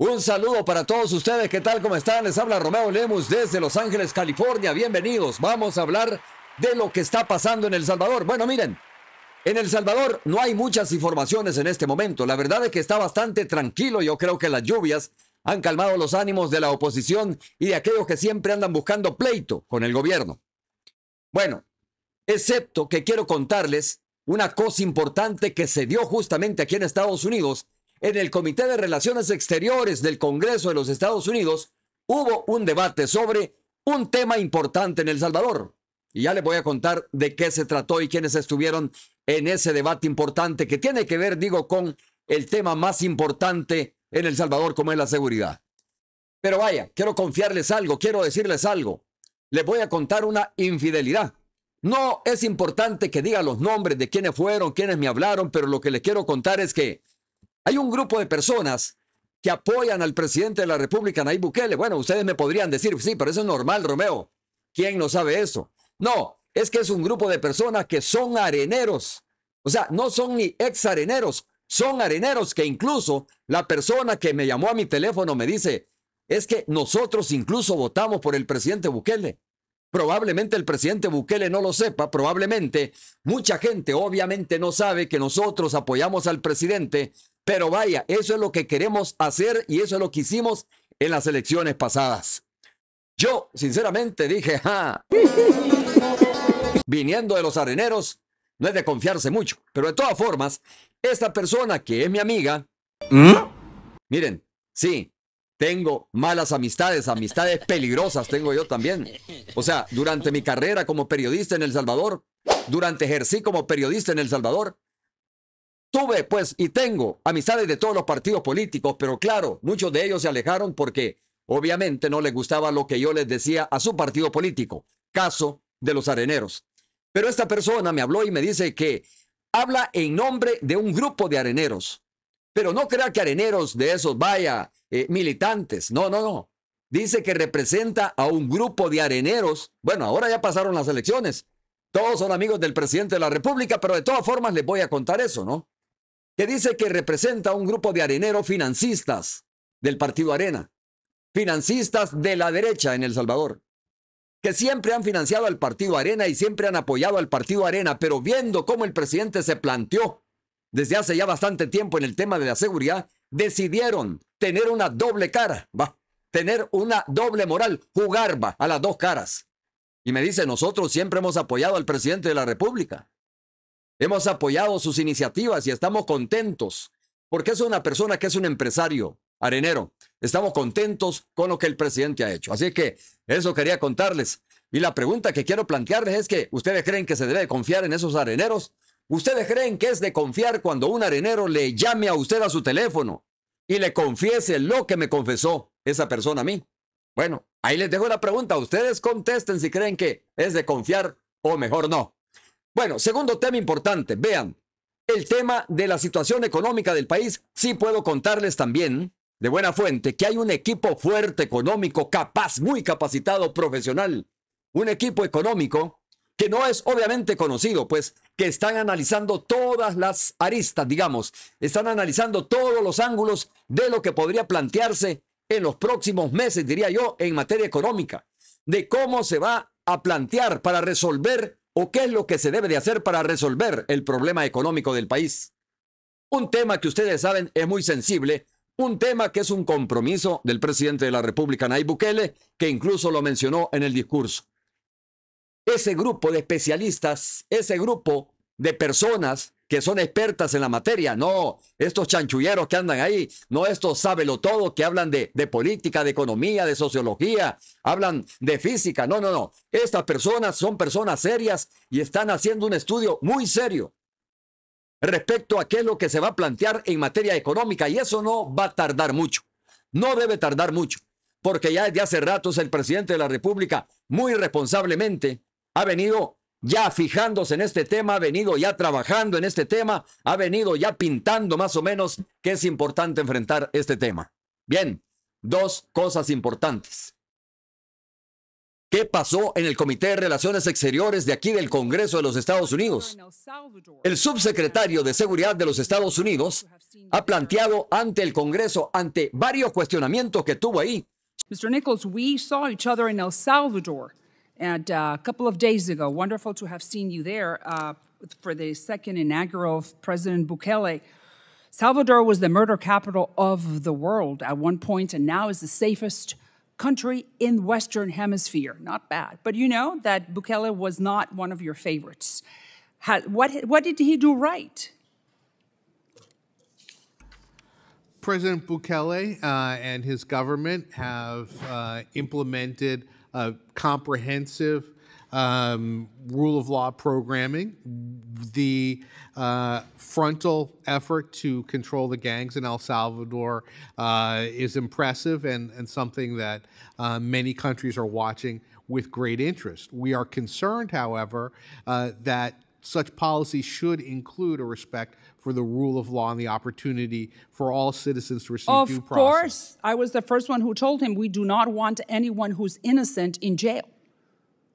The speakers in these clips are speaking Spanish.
Un saludo para todos ustedes. ¿Qué tal? ¿Cómo están? Les habla Romeo Lemus desde Los Ángeles, California. Bienvenidos. Vamos a hablar de lo que está pasando en El Salvador. Bueno, miren, en El Salvador no hay muchas informaciones en este momento. La verdad es que está bastante tranquilo. Yo creo que las lluvias han calmado los ánimos de la oposición y de aquellos que siempre andan buscando pleito con el gobierno. Bueno, excepto que quiero contarles una cosa importante que se dio justamente aquí en Estados Unidos en el Comité de Relaciones Exteriores del Congreso de los Estados Unidos hubo un debate sobre un tema importante en El Salvador. Y ya les voy a contar de qué se trató y quiénes estuvieron en ese debate importante que tiene que ver, digo, con el tema más importante en El Salvador, como es la seguridad. Pero vaya, quiero confiarles algo, quiero decirles algo. Les voy a contar una infidelidad. No es importante que diga los nombres de quiénes fueron, quiénes me hablaron, pero lo que les quiero contar es que hay un grupo de personas que apoyan al presidente de la República, Nayib Bukele. Bueno, ustedes me podrían decir, sí, pero eso es normal, Romeo. ¿Quién no sabe eso? No, es que es un grupo de personas que son areneros. O sea, no son ni ex areneros, son areneros que incluso la persona que me llamó a mi teléfono me dice, es que nosotros incluso votamos por el presidente Bukele. Probablemente el presidente Bukele no lo sepa, probablemente mucha gente obviamente no sabe que nosotros apoyamos al presidente pero vaya, eso es lo que queremos hacer y eso es lo que hicimos en las elecciones pasadas. Yo, sinceramente, dije, ja, ah, viniendo de los areneros, no es de confiarse mucho. Pero de todas formas, esta persona que es mi amiga, ¿Mm? miren, sí, tengo malas amistades, amistades peligrosas tengo yo también. O sea, durante mi carrera como periodista en El Salvador, durante ejercí como periodista en El Salvador, Tuve, pues, y tengo amistades de todos los partidos políticos, pero claro, muchos de ellos se alejaron porque obviamente no les gustaba lo que yo les decía a su partido político, caso de los areneros. Pero esta persona me habló y me dice que habla en nombre de un grupo de areneros. Pero no crea que areneros de esos, vaya, eh, militantes. No, no, no. Dice que representa a un grupo de areneros. Bueno, ahora ya pasaron las elecciones. Todos son amigos del presidente de la República, pero de todas formas les voy a contar eso, ¿no? que dice que representa a un grupo de areneros financistas del Partido Arena, financistas de la derecha en El Salvador, que siempre han financiado al Partido Arena y siempre han apoyado al Partido Arena, pero viendo cómo el presidente se planteó desde hace ya bastante tiempo en el tema de la seguridad, decidieron tener una doble cara, va, tener una doble moral, jugar va, a las dos caras. Y me dice, nosotros siempre hemos apoyado al presidente de la República. Hemos apoyado sus iniciativas y estamos contentos, porque es una persona que es un empresario, arenero. Estamos contentos con lo que el presidente ha hecho. Así que eso quería contarles. Y la pregunta que quiero plantearles es que ustedes creen que se debe confiar en esos areneros. ¿Ustedes creen que es de confiar cuando un arenero le llame a usted a su teléfono y le confiese lo que me confesó esa persona a mí? Bueno, ahí les dejo la pregunta. Ustedes contesten si creen que es de confiar o mejor no. Bueno, segundo tema importante, vean, el tema de la situación económica del país, sí puedo contarles también, de buena fuente, que hay un equipo fuerte económico, capaz, muy capacitado, profesional, un equipo económico que no es obviamente conocido, pues que están analizando todas las aristas, digamos, están analizando todos los ángulos de lo que podría plantearse en los próximos meses, diría yo, en materia económica, de cómo se va a plantear para resolver ¿O qué es lo que se debe de hacer para resolver el problema económico del país? Un tema que ustedes saben es muy sensible, un tema que es un compromiso del presidente de la República, Nayib Bukele, que incluso lo mencionó en el discurso. Ese grupo de especialistas, ese grupo de personas que son expertas en la materia, no estos chanchulleros que andan ahí, no estos sábelo todo que hablan de, de política, de economía, de sociología, hablan de física, no, no, no. Estas personas son personas serias y están haciendo un estudio muy serio respecto a qué es lo que se va a plantear en materia económica y eso no va a tardar mucho, no debe tardar mucho, porque ya desde hace ratos el presidente de la República muy responsablemente ha venido ya fijándose en este tema, ha venido ya trabajando en este tema, ha venido ya pintando más o menos que es importante enfrentar este tema. Bien, dos cosas importantes. ¿Qué pasó en el Comité de Relaciones Exteriores de aquí del Congreso de los Estados Unidos? El subsecretario de Seguridad de los Estados Unidos ha planteado ante el Congreso, ante varios cuestionamientos que tuvo ahí. Mr. Nichols, we saw each other in El Salvador. And uh, a couple of days ago, wonderful to have seen you there uh, for the second inaugural of President Bukele. Salvador was the murder capital of the world at one point and now is the safest country in the Western Hemisphere. Not bad. But you know that Bukele was not one of your favorites. How, what, what did he do right? President Bukele uh, and his government have uh, implemented uh, comprehensive um, rule of law programming, the uh, frontal effort to control the gangs in El Salvador uh, is impressive and, and something that uh, many countries are watching with great interest. We are concerned, however, uh, that such policy should include a respect for the rule of law and the opportunity for all citizens to receive of due process. Of course, I was the first one who told him we do not want anyone who's innocent in jail.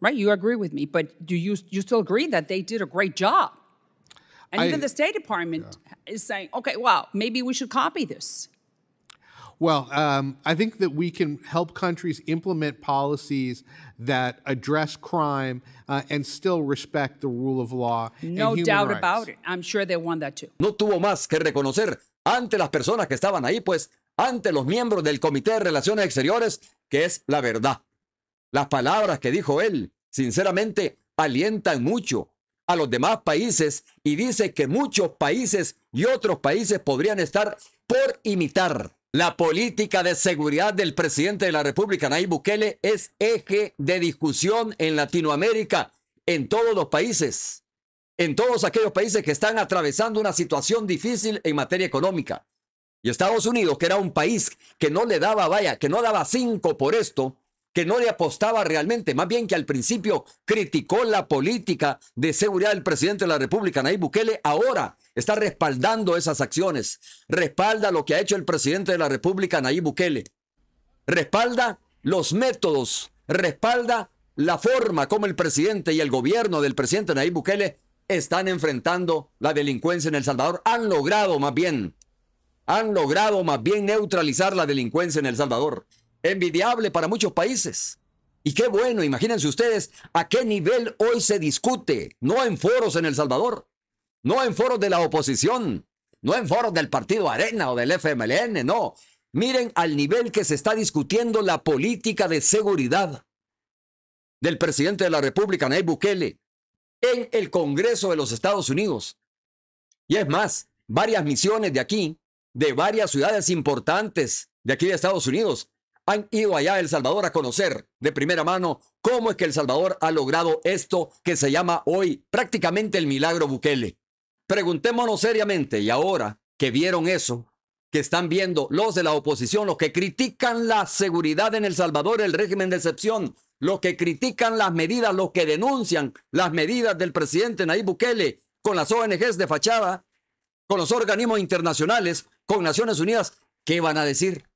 Right? You agree with me, but do you you still agree that they did a great job? And I, even the State Department yeah. is saying, okay, well, maybe we should copy this. Well, um, I think that we can help countries implement policies that address crime uh, and still respect rule of law. No doubt about it. I'm sure they want that too. No tuvo más que reconocer ante las personas que estaban ahí, pues ante los miembros del Comité de Relaciones Exteriores, que es la verdad. Las palabras que dijo él, sinceramente, alientan mucho a los demás países y dice que muchos países y otros países podrían estar por imitar la política de seguridad del presidente de la República, Nayib Bukele, es eje de discusión en Latinoamérica, en todos los países, en todos aquellos países que están atravesando una situación difícil en materia económica. Y Estados Unidos, que era un país que no le daba vaya, que no daba cinco por esto, que no le apostaba realmente, más bien que al principio criticó la política de seguridad del presidente de la República, Nayib Bukele, ahora está respaldando esas acciones, respalda lo que ha hecho el presidente de la República, Nayib Bukele, respalda los métodos, respalda la forma como el presidente y el gobierno del presidente Nayib Bukele están enfrentando la delincuencia en El Salvador, han logrado más bien, han logrado más bien neutralizar la delincuencia en El Salvador envidiable para muchos países. Y qué bueno, imagínense ustedes a qué nivel hoy se discute, no en foros en El Salvador, no en foros de la oposición, no en foros del Partido Arena o del FMLN, no. Miren al nivel que se está discutiendo la política de seguridad del presidente de la República, Nayib Bukele, en el Congreso de los Estados Unidos. Y es más, varias misiones de aquí, de varias ciudades importantes de aquí de Estados Unidos, han ido allá a El Salvador a conocer de primera mano cómo es que El Salvador ha logrado esto que se llama hoy prácticamente el milagro Bukele. Preguntémonos seriamente, y ahora que vieron eso, que están viendo los de la oposición, los que critican la seguridad en El Salvador, el régimen de excepción, los que critican las medidas, los que denuncian las medidas del presidente Nayib Bukele con las ONGs de fachada, con los organismos internacionales, con Naciones Unidas, ¿qué van a decir?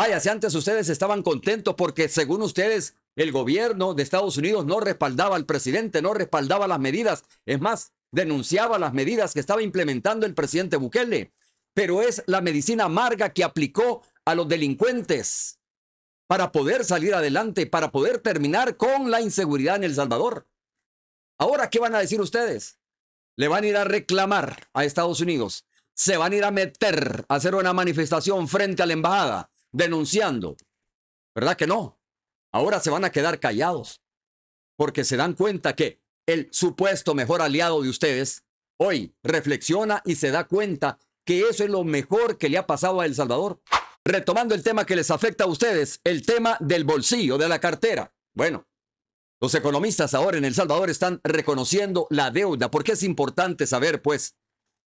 Vaya, si antes ustedes estaban contentos porque según ustedes el gobierno de Estados Unidos no respaldaba al presidente, no respaldaba las medidas, es más, denunciaba las medidas que estaba implementando el presidente Bukele, pero es la medicina amarga que aplicó a los delincuentes para poder salir adelante, para poder terminar con la inseguridad en El Salvador. Ahora, ¿qué van a decir ustedes? Le van a ir a reclamar a Estados Unidos, se van a ir a meter a hacer una manifestación frente a la embajada denunciando. ¿Verdad que no? Ahora se van a quedar callados porque se dan cuenta que el supuesto mejor aliado de ustedes hoy reflexiona y se da cuenta que eso es lo mejor que le ha pasado a El Salvador. Retomando el tema que les afecta a ustedes, el tema del bolsillo, de la cartera. Bueno, los economistas ahora en El Salvador están reconociendo la deuda, porque es importante saber, pues,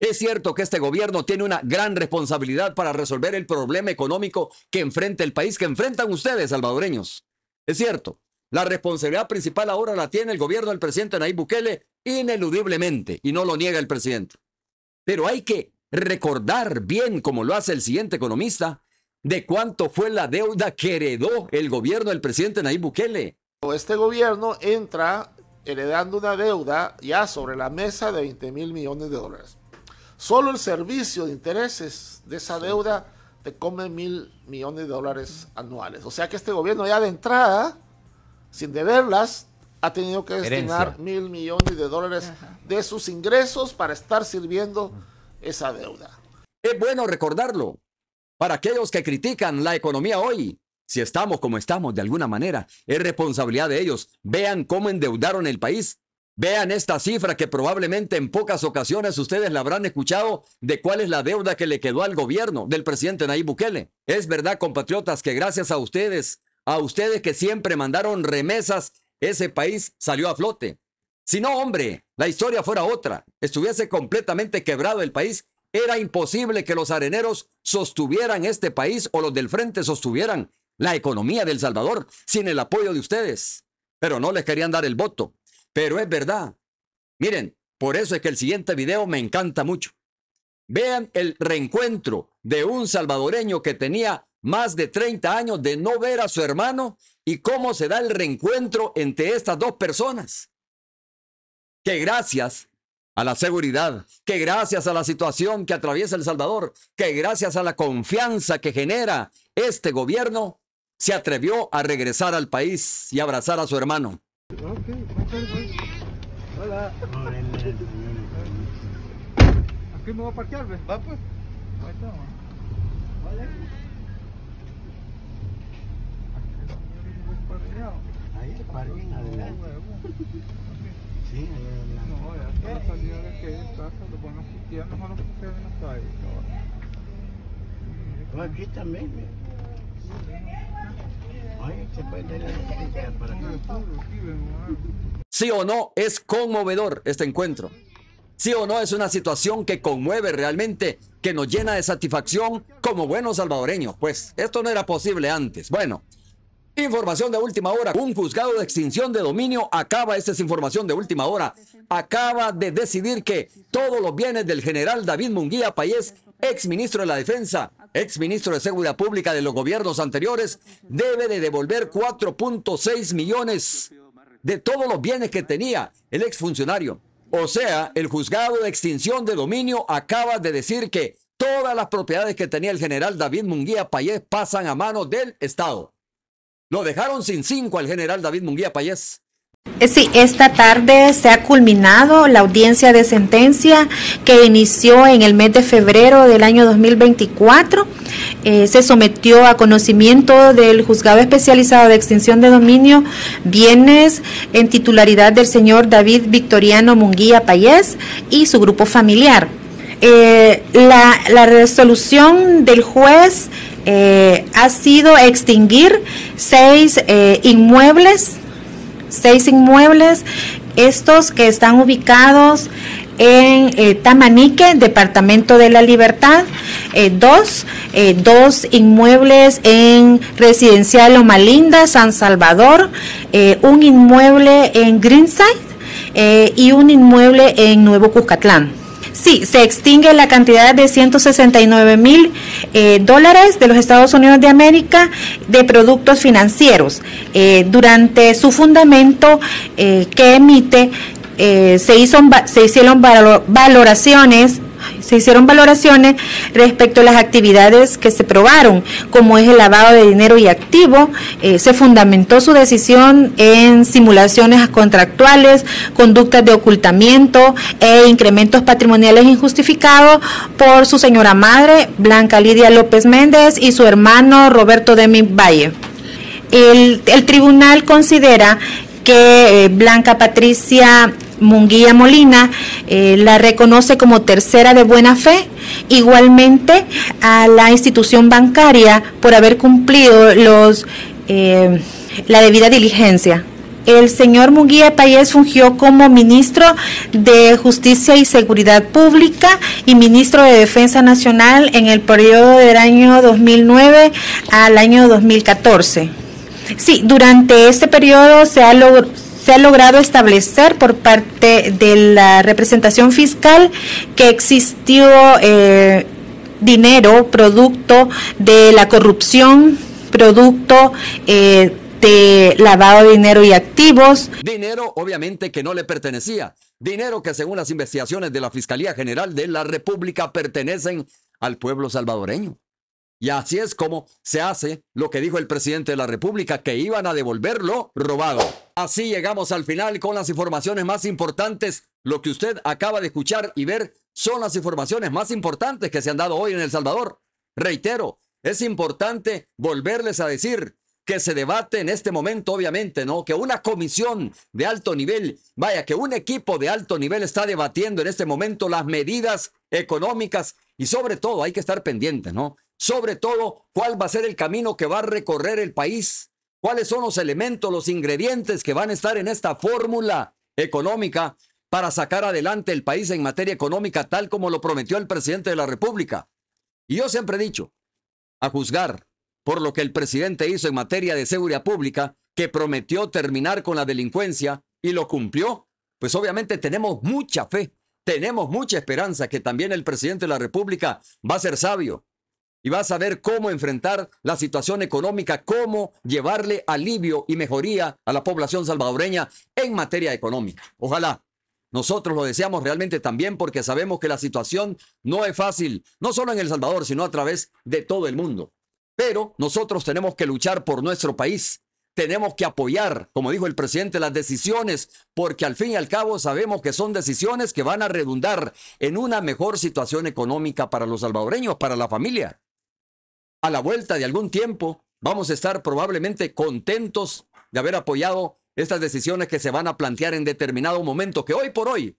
es cierto que este gobierno tiene una gran responsabilidad para resolver el problema económico que enfrenta el país, que enfrentan ustedes, salvadoreños. Es cierto, la responsabilidad principal ahora la tiene el gobierno del presidente Nayib Bukele ineludiblemente, y no lo niega el presidente. Pero hay que recordar bien, como lo hace el siguiente economista, de cuánto fue la deuda que heredó el gobierno del presidente Nayib Bukele. Este gobierno entra heredando una deuda ya sobre la mesa de 20 mil millones de dólares. Solo el servicio de intereses de esa deuda te come mil millones de dólares anuales. O sea que este gobierno ya de entrada, sin deberlas, ha tenido que destinar mil millones de dólares de sus ingresos para estar sirviendo esa deuda. Es bueno recordarlo. Para aquellos que critican la economía hoy, si estamos como estamos de alguna manera, es responsabilidad de ellos. Vean cómo endeudaron el país Vean esta cifra que probablemente en pocas ocasiones ustedes la habrán escuchado de cuál es la deuda que le quedó al gobierno del presidente Nayib Bukele. Es verdad, compatriotas, que gracias a ustedes, a ustedes que siempre mandaron remesas, ese país salió a flote. Si no, hombre, la historia fuera otra, estuviese completamente quebrado el país, era imposible que los areneros sostuvieran este país o los del frente sostuvieran la economía del Salvador sin el apoyo de ustedes. Pero no les querían dar el voto. Pero es verdad. Miren, por eso es que el siguiente video me encanta mucho. Vean el reencuentro de un salvadoreño que tenía más de 30 años de no ver a su hermano y cómo se da el reencuentro entre estas dos personas. Que gracias a la seguridad, que gracias a la situación que atraviesa El Salvador, que gracias a la confianza que genera este gobierno, se atrevió a regresar al país y abrazar a su hermano. olá Aqui me vou parquear, velho. Vai, pois Vai então, ó. Olha aqui. Ahí, parking adelante. Sí, adelante. No, ya é a salida de que está, se lo ponen puteando, no lo Aqui também, velho! Olha, Pues pode también, Oye, se puede tener para acá. Sí o no, es conmovedor este encuentro. Sí o no, es una situación que conmueve realmente, que nos llena de satisfacción como buenos salvadoreños. Pues esto no era posible antes. Bueno, Información de última hora. Un juzgado de extinción de dominio acaba, esta es información de última hora, acaba de decidir que todos los bienes del general David Munguía Payés, ministro de la Defensa, ex ministro de Seguridad Pública de los gobiernos anteriores, debe de devolver 4.6 millones de todos los bienes que tenía el exfuncionario. O sea, el juzgado de extinción de dominio acaba de decir que todas las propiedades que tenía el general David Munguía Payés pasan a manos del Estado. Lo dejaron sin cinco al general David Munguía Payés. Eh, sí, esta tarde se ha culminado la audiencia de sentencia que inició en el mes de febrero del año 2024. Eh, se sometió a conocimiento del juzgado especializado de extinción de dominio bienes en titularidad del señor David Victoriano Munguía Payés y su grupo familiar. Eh, la, resolución del juez ha sido extinguir seis inmuebles seis inmuebles, estos que están ubicados en eh, Tamanique, Departamento de la Libertad, eh, dos, eh, dos inmuebles en Residencial Omalinda, San Salvador, un inmueble en Greenside y un inmueble en Nuevo Cucatlán. Sí, se extingue la cantidad de 169 mil eh, dólares de los Estados Unidos de América de productos financieros eh, durante su fundamento eh, que emite se hicieron valoraciones se hicieron valoraciones respecto a las actividades que se probaron, como es el lavado de dinero y activo. Eh, se fundamentó su decisión en simulaciones contractuales, conductas de ocultamiento e incrementos patrimoniales injustificados por su señora madre, Blanca Lidia López Méndez, y su hermano, Roberto Demi Valle. El, el tribunal considera que eh, Blanca Patricia Munguía Molina eh, la reconoce como tercera de buena fe, igualmente a la institución bancaria por haber cumplido los, eh, la debida diligencia. El señor Munguía Payés fungió como ministro de Justicia y Seguridad Pública y ministro de Defensa Nacional en el periodo del año 2009 al año 2014. Sí, durante este periodo se ha, logrado se ha logrado establecer por parte de la representación fiscal que existió eh, dinero producto de la corrupción, producto eh, de lavado de dinero y activos. Dinero obviamente que no le pertenecía. Dinero que según las investigaciones de la Fiscalía General de la República pertenecen al pueblo salvadoreño. Y así es como se hace lo que dijo el presidente de la República, que iban a devolverlo robado. Así llegamos al final con las informaciones más importantes. Lo que usted acaba de escuchar y ver son las informaciones más importantes que se han dado hoy en El Salvador. Reitero, es importante volverles a decir que se debate en este momento, obviamente, ¿no? Que una comisión de alto nivel, vaya, que un equipo de alto nivel está debatiendo en este momento las medidas económicas y sobre todo hay que estar pendiente, ¿no? sobre todo cuál va a ser el camino que va a recorrer el país, cuáles son los elementos, los ingredientes que van a estar en esta fórmula económica para sacar adelante el país en materia económica tal como lo prometió el presidente de la República. Y yo siempre he dicho, a juzgar por lo que el presidente hizo en materia de seguridad pública, que prometió terminar con la delincuencia y lo cumplió, pues obviamente tenemos mucha fe, tenemos mucha esperanza que también el presidente de la República va a ser sabio y va a saber cómo enfrentar la situación económica, cómo llevarle alivio y mejoría a la población salvadoreña en materia económica. Ojalá. Nosotros lo deseamos realmente también porque sabemos que la situación no es fácil, no solo en El Salvador, sino a través de todo el mundo. Pero nosotros tenemos que luchar por nuestro país, tenemos que apoyar, como dijo el presidente, las decisiones, porque al fin y al cabo sabemos que son decisiones que van a redundar en una mejor situación económica para los salvadoreños, para la familia a la vuelta de algún tiempo vamos a estar probablemente contentos de haber apoyado estas decisiones que se van a plantear en determinado momento, que hoy por hoy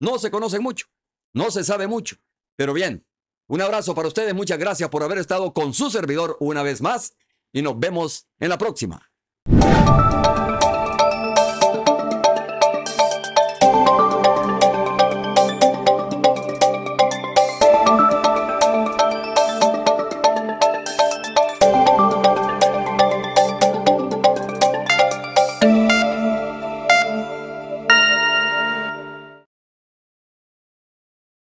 no se conocen mucho, no se sabe mucho. Pero bien, un abrazo para ustedes, muchas gracias por haber estado con su servidor una vez más y nos vemos en la próxima.